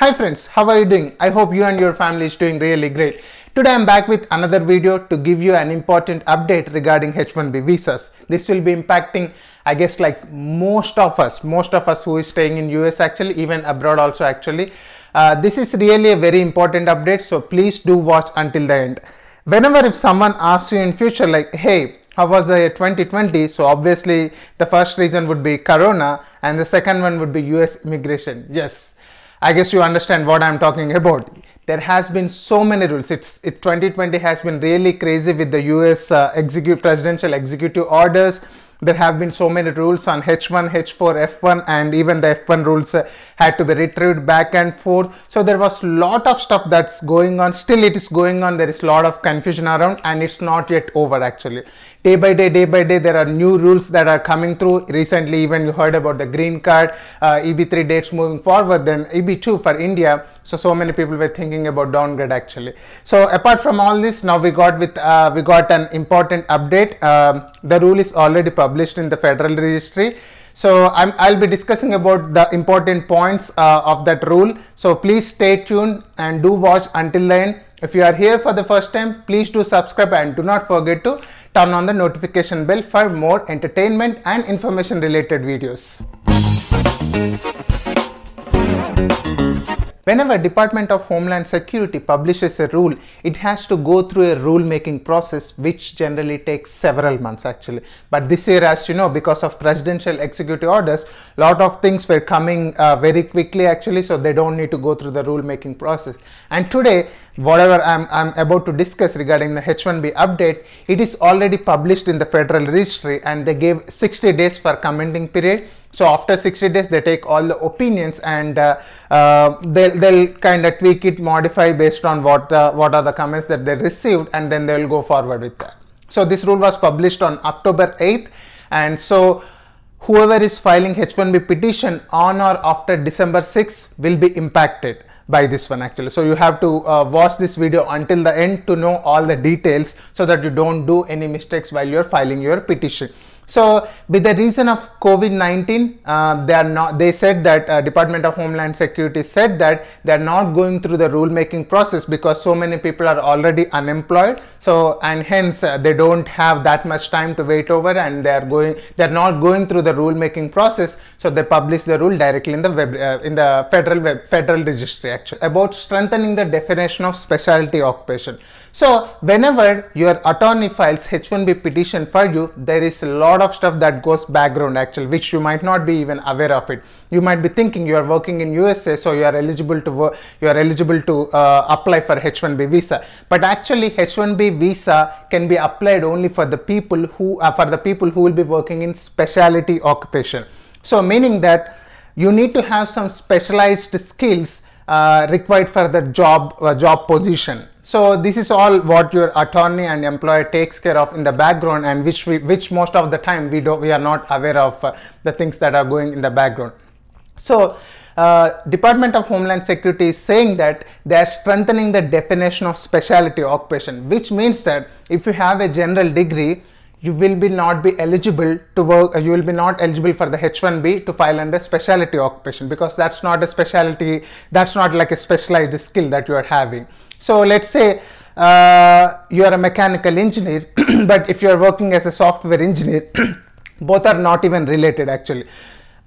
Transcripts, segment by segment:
Hi friends, how are you doing? I hope you and your family is doing really great. Today I'm back with another video to give you an important update regarding H1B visas. This will be impacting I guess like most of us, most of us who is staying in US actually, even abroad also actually. Uh, this is really a very important update so please do watch until the end. Whenever if someone asks you in future like hey how was the year 2020 so obviously the first reason would be corona and the second one would be us immigration yes I guess you understand what I'm talking about. There has been so many rules. It's it 2020 has been really crazy with the U.S. Uh, executive presidential executive orders. There have been so many rules on H1, H4, F1, and even the F1 rules uh, had to be retrieved back and forth. So there was lot of stuff that's going on. Still it is going on. There is lot of confusion around and it's not yet over actually. Day by day, day by day, there are new rules that are coming through. Recently, even you heard about the green card, uh, EB3 dates moving forward, then EB2 for India. So, so many people were thinking about downgrade actually. So apart from all this, now we got with, uh, we got an important update. Um, the rule is already published in the Federal Registry. So i will be discussing about the important points uh, of that rule. So please stay tuned and do watch until then. If you are here for the first time, please do subscribe and do not forget to turn on the notification bell for more entertainment and information related videos. Whenever Department of Homeland Security publishes a rule, it has to go through a rulemaking process which generally takes several months actually. But this year as you know because of presidential executive orders, lot of things were coming uh, very quickly actually so they don't need to go through the rulemaking process. And today whatever I'm, I'm about to discuss regarding the H1B update, it is already published in the Federal Registry and they gave 60 days for commenting period. So after 60 days, they take all the opinions and uh, uh, they'll, they'll kind of tweak it, modify based on what, uh, what are the comments that they received and then they'll go forward with that. So this rule was published on October 8th and so whoever is filing H1B petition on or after December 6th will be impacted by this one actually. So you have to uh, watch this video until the end to know all the details so that you don't do any mistakes while you're filing your petition. So with the reason of COVID-19, uh, they are not. They said that uh, Department of Homeland Security said that they are not going through the rulemaking process because so many people are already unemployed. So and hence uh, they don't have that much time to wait over, and they are going. They are not going through the rulemaking process. So they publish the rule directly in the web uh, in the federal web, federal registry. Actually, about strengthening the definition of specialty occupation. So whenever your attorney files H1B petition for you, there is a lot of stuff that goes background actually, which you might not be even aware of it. You might be thinking you are working in USA, so you are eligible to work, you are eligible to uh, apply for H1B visa. But actually, H1B visa can be applied only for the people who uh, for the people who will be working in specialty occupation. So meaning that you need to have some specialized skills uh, required for the job uh, job position. So this is all what your attorney and employer takes care of in the background and which we, which most of the time we do we are not aware of uh, the things that are going in the background. So uh, Department of Homeland Security is saying that they are strengthening the definition of specialty occupation, which means that if you have a general degree, you will be not be eligible to work you will be not eligible for the h1b to file under specialty occupation because that's not a specialty that's not like a specialized skill that you are having so let's say uh, you are a mechanical engineer but if you are working as a software engineer both are not even related actually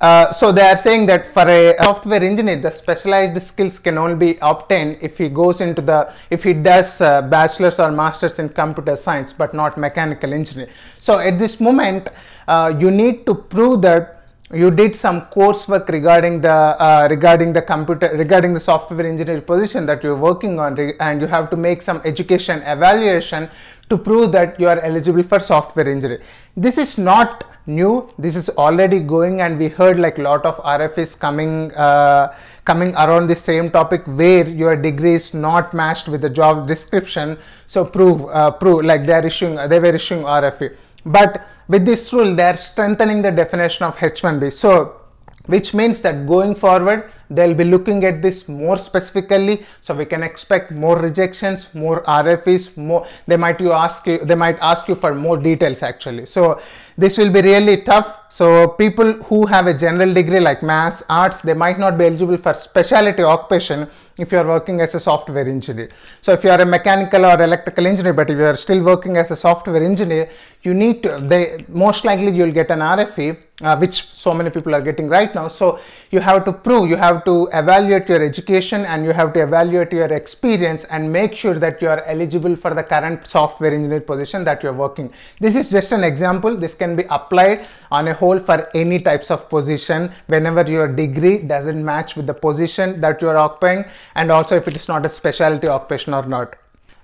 uh, so they are saying that for a software engineer, the specialized skills can only be obtained if he goes into the, if he does uh, bachelor's or master's in computer science, but not mechanical engineering. So at this moment, uh, you need to prove that you did some coursework regarding the uh, regarding the computer regarding the software engineer position that you're working on and you have to make some education evaluation to prove that you are eligible for software engineering. This is not new. This is already going and we heard like lot of RFs coming uh, coming around the same topic where your degree is not matched with the job description. So prove uh, prove like they are issuing they were issuing RFA. But with this rule, they are strengthening the definition of H1B. So which means that going forward, they'll be looking at this more specifically so we can expect more rejections more rfes more they might you ask you they might ask you for more details actually so this will be really tough so people who have a general degree like mass arts they might not be eligible for specialty occupation if you are working as a software engineer so if you are a mechanical or electrical engineer but if you are still working as a software engineer you need to they most likely you'll get an rfe uh, which so many people are getting right now so you have to prove you have have to evaluate your education and you have to evaluate your experience and make sure that you are eligible for the current software engineer position that you're working. This is just an example. This can be applied on a whole for any types of position whenever your degree doesn't match with the position that you are occupying and also if it is not a specialty occupation or not.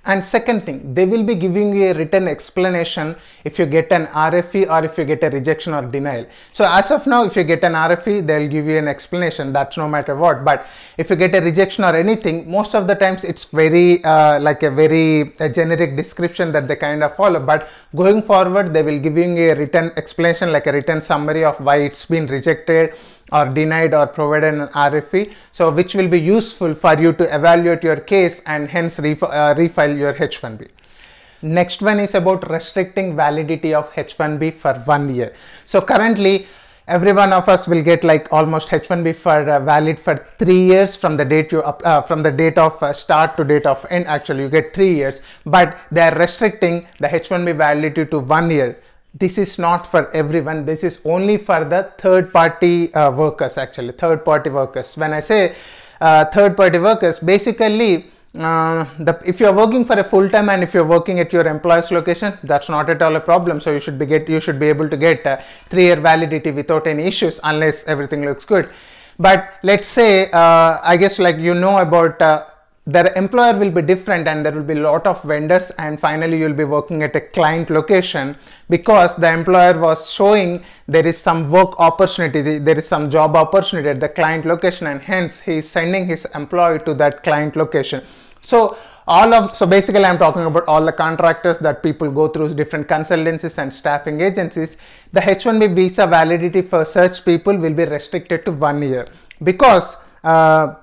And second thing, they will be giving you a written explanation if you get an RFE or if you get a rejection or denial. So as of now, if you get an RFE, they'll give you an explanation. That's no matter what. But if you get a rejection or anything, most of the times it's very uh, like a very a generic description that they kind of follow. But going forward, they will give you a written explanation, like a written summary of why it's been rejected or denied or provided an RFE. So which will be useful for you to evaluate your case and hence ref uh, refile your H1B. Next one is about restricting validity of H1B for one year. So currently every one of us will get like almost H1B for uh, valid for three years from the date you uh, from the date of uh, start to date of end actually you get three years but they are restricting the H1B validity to one year this is not for everyone this is only for the third party uh, workers actually third party workers when i say uh, third party workers basically uh, the, if you are working for a full time and if you are working at your employer's location, that's not at all a problem. So you should be get you should be able to get three year validity without any issues unless everything looks good. But let's say uh, I guess like you know about uh, the employer will be different and there will be a lot of vendors and finally you'll be working at a client location because the employer was showing there is some work opportunity there is some job opportunity at the client location and hence he is sending his employee to that client location so all of so basically i'm talking about all the contractors that people go through different consultancies and staffing agencies the h1b visa validity for such people will be restricted to one year because uh,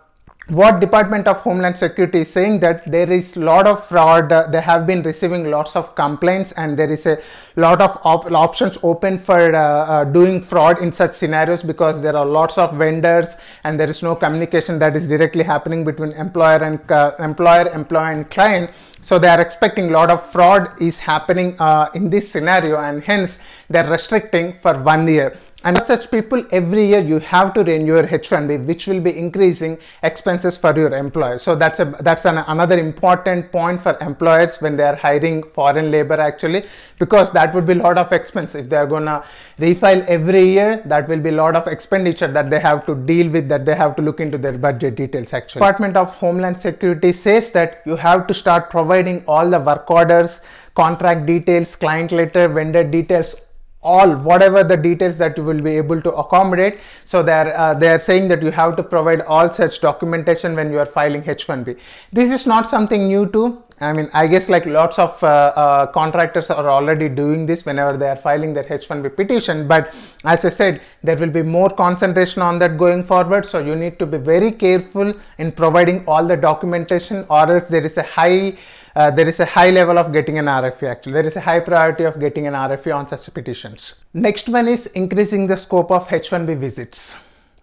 what Department of Homeland Security is saying that there is lot of fraud, uh, they have been receiving lots of complaints and there is a lot of op options open for uh, uh, doing fraud in such scenarios because there are lots of vendors and there is no communication that is directly happening between employer and uh, employer, employer and client. So they are expecting lot of fraud is happening uh, in this scenario and hence they're restricting for one year. And such people, every year you have to renew your H1B, which will be increasing expenses for your employer. So that's a that's an, another important point for employers when they are hiring foreign labor actually, because that would be a lot of expense. If they are gonna refile every year, that will be a lot of expenditure that they have to deal with, that they have to look into their budget details actually. Department of Homeland Security says that you have to start providing all the work orders, contract details, client letter, vendor details, all whatever the details that you will be able to accommodate so they're uh, they're saying that you have to provide all such documentation when you are filing h1b this is not something new to i mean i guess like lots of uh, uh, contractors are already doing this whenever they are filing their h1b petition but as i said there will be more concentration on that going forward so you need to be very careful in providing all the documentation or else there is a high uh, there is a high level of getting an RFE actually. There is a high priority of getting an RFE on such petitions. Next one is increasing the scope of H1B visits.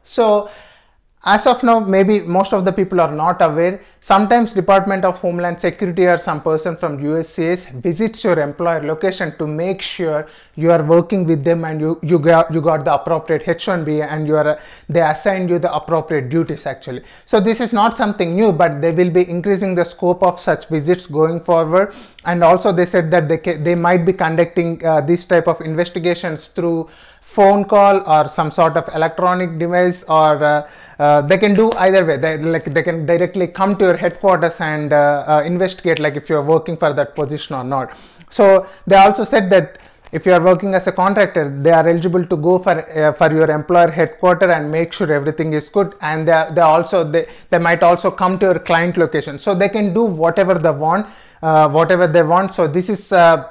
So as of now maybe most of the people are not aware sometimes department of homeland security or some person from uscs visits your employer location to make sure you are working with them and you you got you got the appropriate h1b and you are they assigned you the appropriate duties actually so this is not something new but they will be increasing the scope of such visits going forward and also they said that they they might be conducting uh, this type of investigations through phone call or some sort of electronic device or uh, uh, they can do either way they like they can directly come to your headquarters and uh, uh, investigate like if you're working for that position or not so they also said that if you are working as a contractor they are eligible to go for uh, for your employer headquarter and make sure everything is good and they, are, they also they, they might also come to your client location so they can do whatever they want uh, whatever they want so this is uh,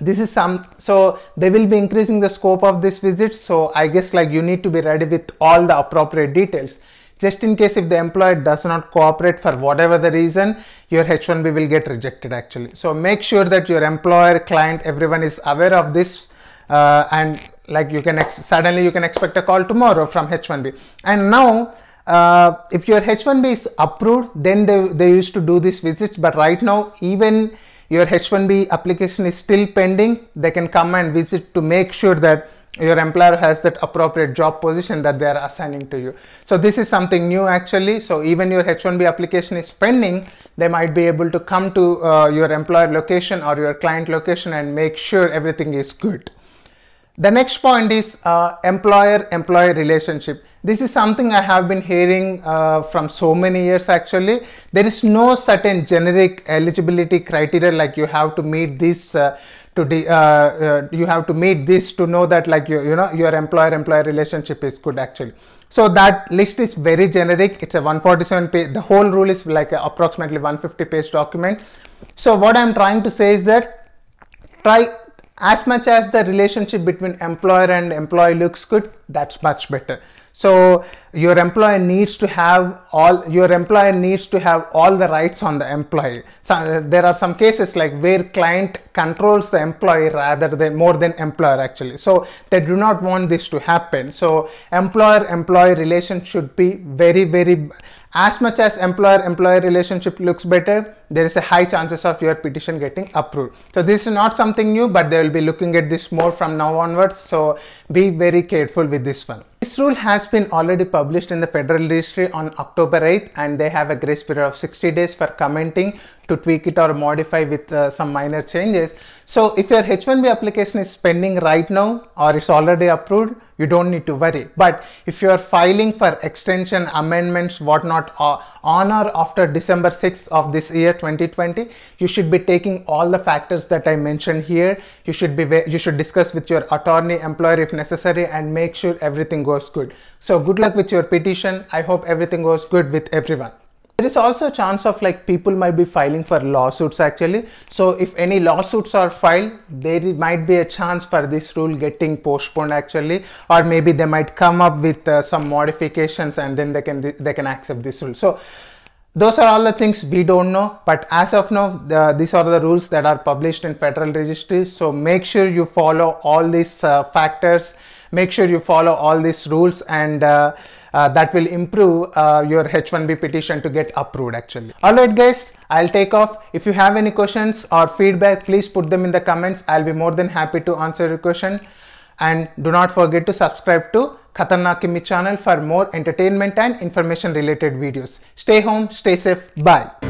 this is some so they will be increasing the scope of this visit so i guess like you need to be ready with all the appropriate details just in case if the employer does not cooperate for whatever the reason your h1b will get rejected actually so make sure that your employer client everyone is aware of this uh, and like you can suddenly you can expect a call tomorrow from h1b and now uh, if your h1b is approved then they, they used to do these visits but right now even your H1B application is still pending, they can come and visit to make sure that your employer has that appropriate job position that they are assigning to you. So this is something new actually. So even your H1B application is pending, they might be able to come to uh, your employer location or your client location and make sure everything is good. The next point is uh, employer-employee relationship. This is something I have been hearing uh, from so many years actually. There is no certain generic eligibility criteria like you have to meet this uh, to de- uh, uh, you have to meet this to know that like you, you know your employer-employee relationship is good actually. So that list is very generic. It's a 147 page. The whole rule is like approximately 150 page document. So what I'm trying to say is that try as much as the relationship between employer and employee looks good that's much better so your employer needs to have all your employer needs to have all the rights on the employee so there are some cases like where client controls the employee rather than more than employer actually so they do not want this to happen so employer employee relation should be very very as much as employer employee relationship looks better there is a high chances of your petition getting approved. So this is not something new, but they will be looking at this more from now onwards. So be very careful with this one. This rule has been already published in the Federal Registry on October 8th and they have a grace period of 60 days for commenting to tweak it or modify with uh, some minor changes. So if your H1B application is pending right now or it's already approved, you don't need to worry. But if you are filing for extension, amendments, whatnot uh, on or after December 6th of this year 2020 you should be taking all the factors that i mentioned here you should be you should discuss with your attorney employer if necessary and make sure everything goes good so good luck with your petition i hope everything goes good with everyone there is also a chance of like people might be filing for lawsuits actually so if any lawsuits are filed there might be a chance for this rule getting postponed actually or maybe they might come up with uh, some modifications and then they can they can accept this rule so those are all the things we don't know, but as of now, the, these are the rules that are published in Federal Registry. So make sure you follow all these uh, factors, make sure you follow all these rules and uh, uh, that will improve uh, your H1B petition to get approved actually. Alright guys, I'll take off. If you have any questions or feedback, please put them in the comments. I'll be more than happy to answer your question. And do not forget to subscribe to Khatarnak Kimmi channel for more entertainment and information related videos. Stay home, stay safe, bye.